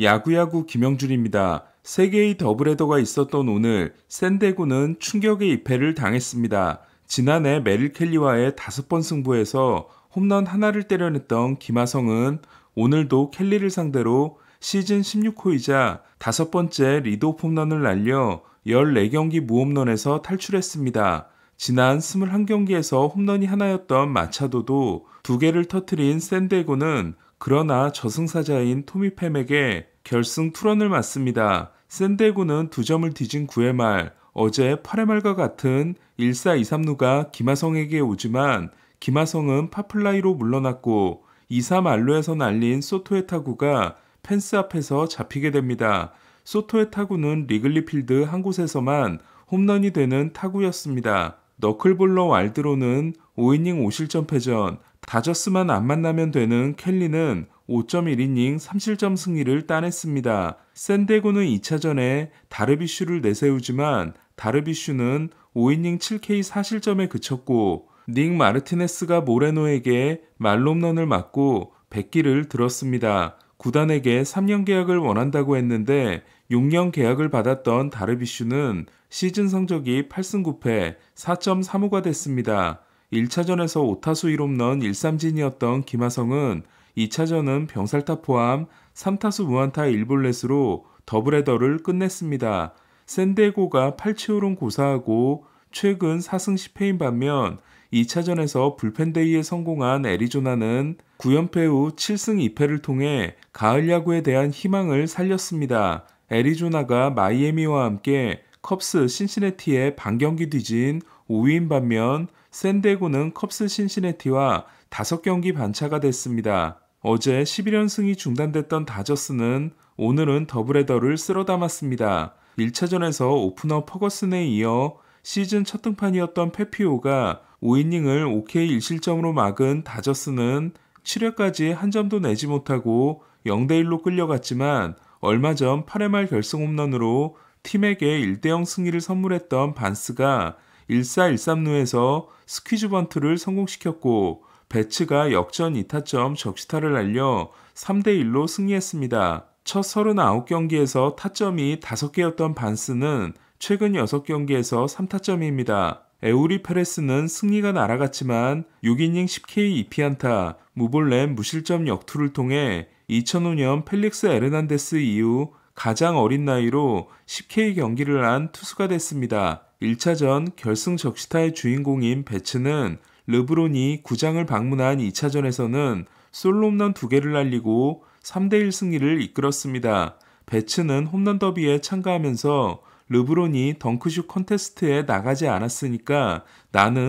야구야구 김영준입니다. 세계의 더블헤더가 있었던 오늘 샌데구는 충격의 입패를 당했습니다. 지난해 메릴 켈리와의 다섯 번 승부에서 홈런 하나를 때려냈던 김하성은 오늘도 켈리를 상대로 시즌 16호이자 다섯 번째 리드 홈런을 날려 14경기 무홈런에서 탈출했습니다. 지난 21경기에서 홈런이 하나였던 마차도도 두 개를 터트린 샌데고는 그러나 저승사자인 토미팸에게 결승 투런을 맞습니다. 샌데고는 두 점을 뒤진 9회 말 어제 8회 말과 같은 1-4-2-3루가 김하성에게 오지만 김하성은 파플라이로 물러났고 2-3알루에서 날린 소토의 타구가 펜스 앞에서 잡히게 됩니다. 소토의 타구는 리글리필드 한 곳에서만 홈런이 되는 타구였습니다. 너클볼러 왈드로는 5이닝 5실점 패전, 다저스만 안 만나면 되는 켈리는 5.1이닝 3실점 승리를 따냈습니다. 샌데고는 2차전에 다르비슈를 내세우지만 다르비슈는 5이닝 7K 4실점에 그쳤고 닉 마르티네스가 모레노에게 말롬런을 맞고 100기를 들었습니다. 구단에게 3년 계약을 원한다고 했는데 6년 계약을 받았던 다르비슈는 시즌 성적이 8승 9패 4.35가 됐습니다. 1차전에서 5타수 1홈런 1삼진이었던 김하성은 2차전은 병살타 포함 3타수 무안타 1볼넷으로 더블헤더를 끝냈습니다. 샌디에고가 8치호론 고사하고 최근 4승 10패인 반면 2차전에서 불펜데이에 성공한 애리조나는 9연패 후 7승 2패를 통해 가을 야구에 대한 희망을 살렸습니다. 애리조나가 마이애미와 함께 컵스 신시네티에 반경기 뒤진 5위인 반면 샌데고는 컵스 신시내티와 5경기 반차가 됐습니다. 어제 11연승이 중단됐던 다저스는 오늘은 더블헤더를 쓸어 담았습니다. 1차전에서 오프너 퍼거슨에 이어 시즌 첫 등판이었던 페피오가 5이닝을 5 k 1실점으로 막은 다저스는 7회까지 한 점도 내지 못하고 0대1로 끌려갔지만 얼마 전 8회 말 결승 홈런으로 팀에게 1대0 승리를 선물했던 반스가 1413루에서 스퀴즈 번트를 성공시켰고 배츠가 역전 2타점 적시타를 날려 3대1로 승리했습니다. 첫 39경기에서 타점이 5개였던 반스는 최근 6경기에서 3타점입니다. 에우리 페레스는 승리가 날아갔지만 6이닝 10K 2피안타, 무볼렘 무실점 역투를 통해 2005년 펠릭스 에르난데스 이후 가장 어린 나이로 10K 경기를 한 투수가 됐습니다. 1차전 결승 적시타의 주인공인 배츠는 르브론이 구장을 방문한 2차전에서는 솔로 홈런 2개를 날리고 3대1 승리를 이끌었습니다. 배츠는 홈런 더비에 참가하면서 르브론이 덩크슛 컨테스트에 나가지 않았으니까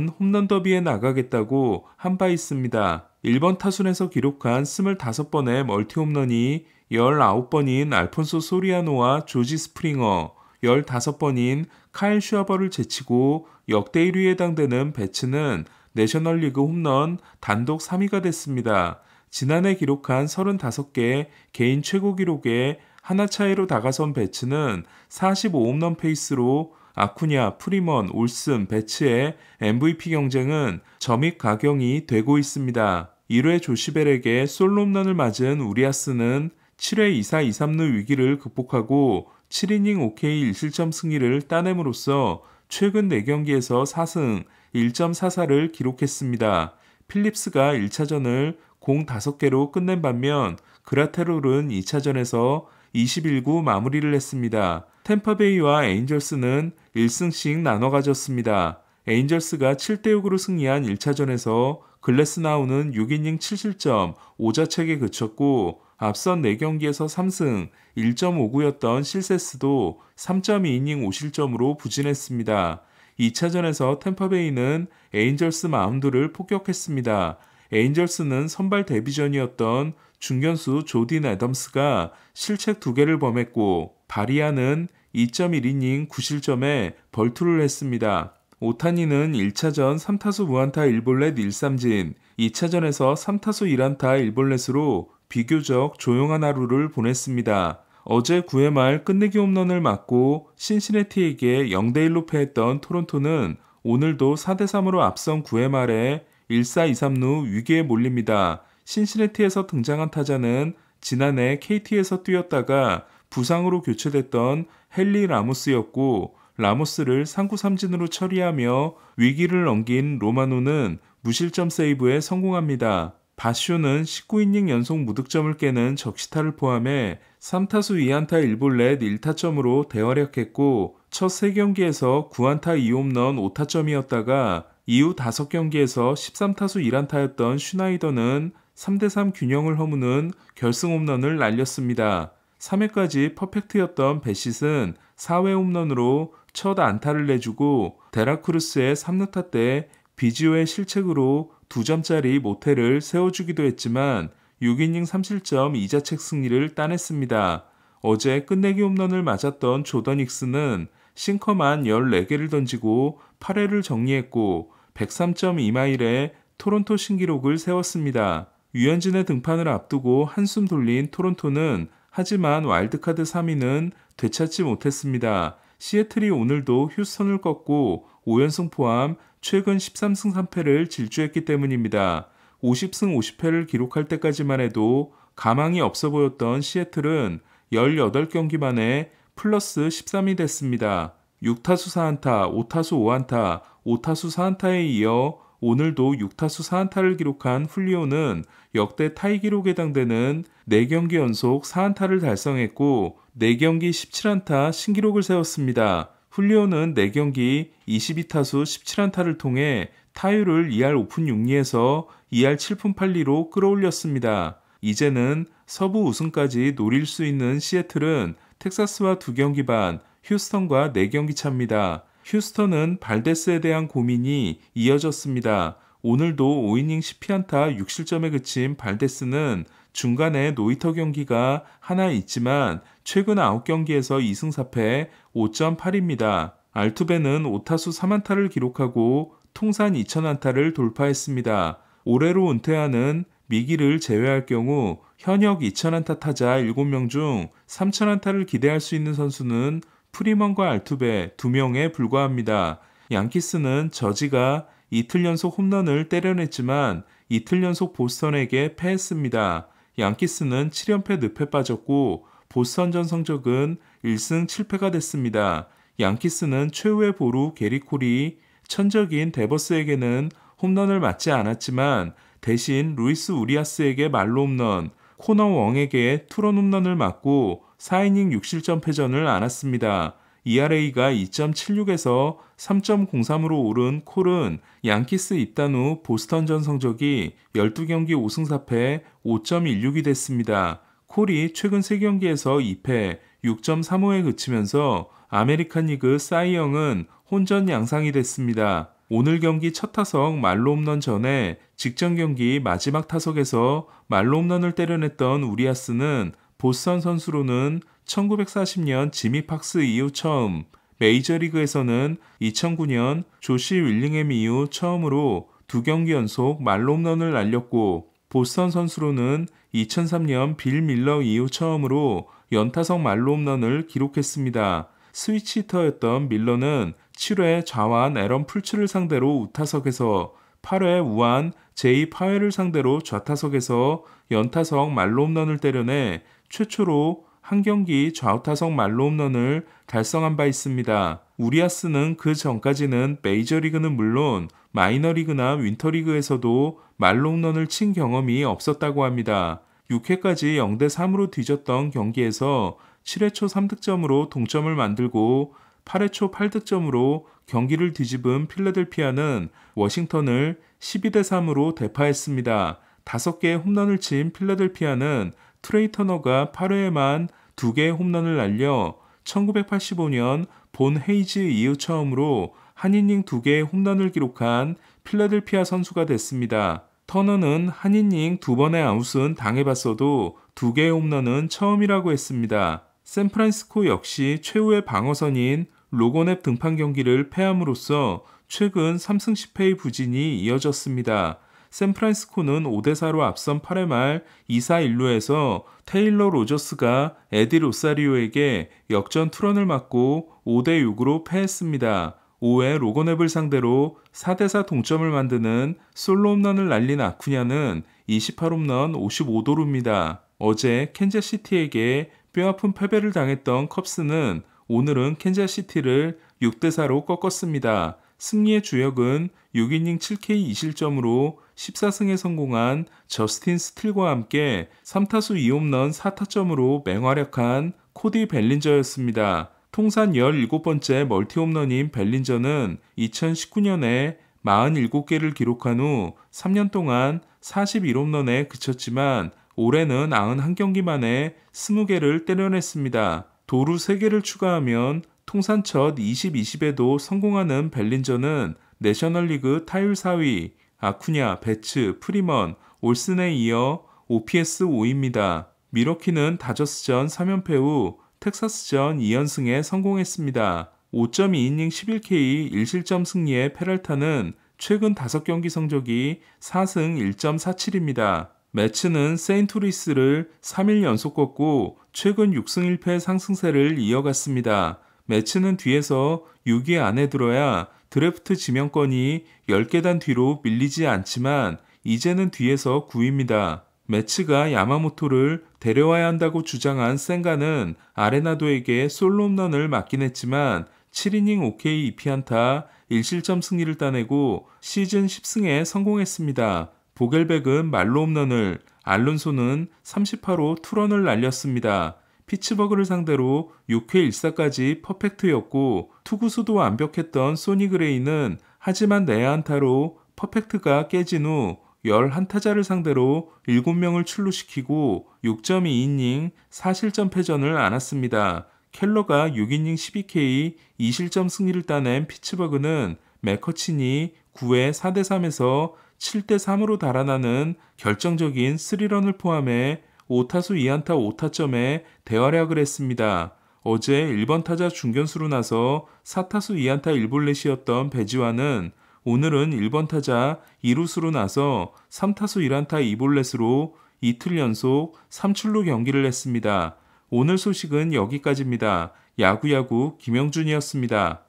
나는 홈런 더비에 나가겠다고 한 바 있습니다. 1번 타순에서 기록한 25번의 멀티 홈런이 19번인 알폰소 소리아노와 조지 스프링어, 15번인 카일 슈아버를 제치고 역대 1위에 해당되는 배츠는 내셔널리그 홈런 단독 3위가 됐습니다. 지난해 기록한 35개 개인 최고 기록에 하나 차이로 다가선 배츠는 45홈런 페이스로 아쿠냐, 프리먼, 올슨, 배츠의 MVP 경쟁은 점입 가경이 되고 있습니다. 1회 조시벨에게 솔로 홈런을 맞은 우리아스는 7회 2사 2, 3루 위기를 극복하고 7이닝 OK 1실점 승리를 따냄으로써 최근 4경기에서 4승 1.44를 기록했습니다. 필립스가 1차전을 공 5개로 끝낸 반면 그라테롤은 2차전에서 21구 마무리를 했습니다. 템퍼베이와 에인절스는 1승씩 나눠 가졌습니다. 에인절스가 7대 6으로 승리한 1차전에서 글래스나우는 6이닝 7실점 5자책에 그쳤고 앞선 4경기에서 3승 1.59였던 실세스도 3.2이닝 5실점으로 부진했습니다. 2차전에서 템파베이는 에인절스 마운드를 폭격했습니다. 에인절스는 선발 데뷔전이었던 중견수 조딘 애덤스가 실책 2개를 범했고 바리아는 2.1이닝 9실점에 벌투를 했습니다. 오타니는 1차전 3타수 무안타 1볼넷 1삼진, 2차전에서 3타수 1안타 1볼넷으로 비교적 조용한 하루를 보냈습니다. 어제 9회 말 끝내기 홈런을 맞고 신시네티에게 0대1로 패했던 토론토는 오늘도 4대3으로 앞선 9회 말에 1-4-2-3루 위기에 몰립니다. 신시네티에서 등장한 타자는 지난해 KT에서 뛰었다가 부상으로 교체됐던 헨리 라모스였고 라모스를 3구 3진으로 처리하며 위기를 넘긴 로마노는 무실점 세이브에 성공합니다. 바슈는 19이닝 연속 무득점을 깨는 적시타를 포함해 3타수 2안타 1볼넷 1타점으로 대활약했고 첫 3경기에서 9안타 2홈런 5타점이었다가 이후 5경기에서 13타수 1안타였던 슈나이더는 3대3 균형을 허무는 결승 홈런을 날렸습니다. 3회까지 퍼펙트였던 베싯은 4회 홈런으로 첫 안타를 내주고 데라크루스의 3루타 때 비지오의 실책으로 2점짜리 모텔을 세워주기도 했지만 6이닝 3실점 2자책 승리를 따냈습니다. 어제 끝내기 홈런을 맞았던 조던 익스는 싱커만 14개를 던지고 8회를 정리했고 103.2마일의 토론토 신기록을 세웠습니다. 유현진의 등판을 앞두고 한숨 돌린 토론토는 하지만 와일드카드 3위는 되찾지 못했습니다. 시애틀이 오늘도 휴스턴을 꺾고 5연승 포함 최근 13승 3패를 질주했기 때문입니다. 50승 50패를 기록할 때까지만 해도 가망이 없어 보였던 시애틀은 18경기 만에 플러스 13이 됐습니다. 6타수 4안타, 5타수 5안타, 5타수 4안타에 이어 오늘도 6타수 4안타를 기록한 훌리오는 역대 타이 기록에 해당되는 4경기 연속 4안타를 달성했고 4경기 17안타 신기록을 세웠습니다. 훌리오는 4경기 22타수 17안타를 통해 타율을 2할 5푼 6리에서 2할 7푼 8리로 끌어올렸습니다. 이제는 서부 우승까지 노릴 수 있는 시애틀은 텍사스와 2경기 반, 휴스턴과 4경기 차입니다. 휴스턴은 발데스에 대한 고민이 이어졌습니다. 오늘도 5이닝 10피안타 6실점에 그친 발데스는 중간에 노이터 경기가 하나 있지만 최근 9경기에서 2승 4패 5.8입니다. 알투베는 5타수 3안타를 기록하고 통산 2천안타를 돌파했습니다. 올해로 은퇴하는 미기를 제외할 경우 현역 2천안타 타자 7명 중 3천안타를 기대할 수 있는 선수는 프리먼과 알투베 두 명에 불과합니다. 양키스는 저지가 이틀 연속 홈런을 때려냈지만 이틀 연속 보스턴에게 패했습니다. 양키스는 7연패 늪에 빠졌고 보스턴전 성적은 1승 7패가 됐습니다. 양키스는 최후의 보루 게리콜이 천적인 데버스에게는 홈런을 맞지 않았지만 대신 루이스 우리아스에게 말로 홈런, 코너 웡에게 투런 홈런을 맞고 4이닝 6실점 패전을 안았습니다. ERA가 2.76에서 3.03으로 오른 콜은 양키스 입단 후 보스턴전 성적이 12경기 5승 4패 5.16이 됐습니다. 콜이 최근 3경기에서 2패 6.35에 그치면서 아메리칸 리그 사이영은 혼전 양상이 됐습니다. 오늘 경기 첫 타석 말로 홈런 전에 직전 경기 마지막 타석에서 말로 홈런을 때려냈던 우리아스는 보스턴 선수로는 1940년 지미 팍스 이후 처음, 메이저리그에서는 2009년 조시 윌링햄 이후 처음으로 두 경기 연속 말홈런을 날렸고 보스턴 선수로는 2003년 빌 밀러 이후 처음으로 연타성 말홈런을 기록했습니다. 스위치히터였던 밀러는 7회 좌완 에런 풀츠를 상대로 우타석에서 8회 우완 제이 파웰을 상대로 좌타석에서 연타석 말홈런을 때려내 최초로 한 경기 좌우타석 말로 홈런을 달성한 바 있습니다. 우리아스는 그 전까지는 메이저리그는 물론 마이너리그나 윈터리그에서도 말로 홈런을 친 경험이 없었다고 합니다. 6회까지 0대 3으로 뒤졌던 경기에서 7회 초 3득점으로 동점을 만들고 8회 초 8득점으로 경기를 뒤집은 필라델피아는 워싱턴을 12대 3으로 대파했습니다. 5개의 홈런을 친 필라델피아는 트레이 터너가 8회에만 2개의 홈런을 날려 1985년 본 헤이즈 이후 처음으로 한 이닝 2개의 홈런을 기록한 필라델피아 선수가 됐습니다. 터너는 한 이닝 2 번의 아웃은 당해봤어도 2 개의 홈런은 처음이라고 했습니다. 샌프란시스코 역시 최후의 방어선인 로건앱 등판 경기를 패함으로써 최근 3승 10패의 부진이 이어졌습니다. 샌프란시스코는 5대4로 앞선 8회 말 2사 1루에서 테일러 로저스가 에디 로사리오에게 역전 투런을 맞고 5대6으로 패했습니다. 5회 로건앱을 상대로 4대4 동점을 만드는 솔로 홈런을 날린 아쿠냐는 28홈런 55도루입니다. 어제 켄자시티에게 뼈아픈 패배를 당했던 컵스는 오늘은 켄자시티를 6대4로 꺾었습니다. 승리의 주역은 6이닝 7K 2실점으로 14승에 성공한 저스틴 스틸과 함께 3타수 2홈런 4타점으로 맹활약한 코디 벨린저였습니다. 통산 17번째 멀티홈런인 벨린저는 2019년에 47개를 기록한 후 3년 동안 41홈런에 그쳤지만 올해는 91경기 만에 20개를 때려냈습니다. 도루 3개를 추가하면 통산첫 2020에도 성공하는 벨린저는 내셔널리그 타율 4위, 아쿠냐, 베츠, 프리먼, 올슨에 이어 OPS 5위입니다. 미러키는 다저스전 3연패 후 텍사스전 2연승에 성공했습니다. 5.2이닝 11K 1실점 승리의 페랄타는 최근 5경기 성적이 4승 1.47입니다. 매츠는 세인투리스를 3일 연속 꺾고 최근 6승 1패 상승세를 이어갔습니다. 매츠는 뒤에서 6위 안에 들어야 드래프트 지명권이 10계단 뒤로 밀리지 않지만 이제는 뒤에서 9위입니다. 매츠가 야마모토를 데려와야 한다고 주장한 센가는 아레나도에게 솔로 홈런을 맞긴 했지만 7이닝 OK 2피안타 1실점 승리를 따내고 시즌 10승에 성공했습니다. 보겔백은 말로 홈런을, 알론소는 38호 투런을 날렸습니다. 피츠버그를 상대로 6회 1사까지 퍼펙트였고 투구수도 완벽했던 소니 그레이는 하지만 내안타로 퍼펙트가 깨진 후 11타자를 상대로 7명을 출루시키고 6.2이닝 4실점 패전을 안았습니다. 켈러가 6이닝 12K 2실점 승리를 따낸 피츠버그는 맥커친이 9회 4대3에서 7대3으로 달아나는 결정적인 3런을 포함해 5타수 2안타 5타점에 대활약을 했습니다. 어제 1번 타자 중견수로 나서 4타수 2안타 1볼넷이었던 배지환은 오늘은 1번 타자 2루수로 나서 3타수 1안타 2볼넷으로 이틀 연속 3출루 경기를 했습니다. 오늘 소식은 여기까지입니다. 야구야구 김영준이었습니다.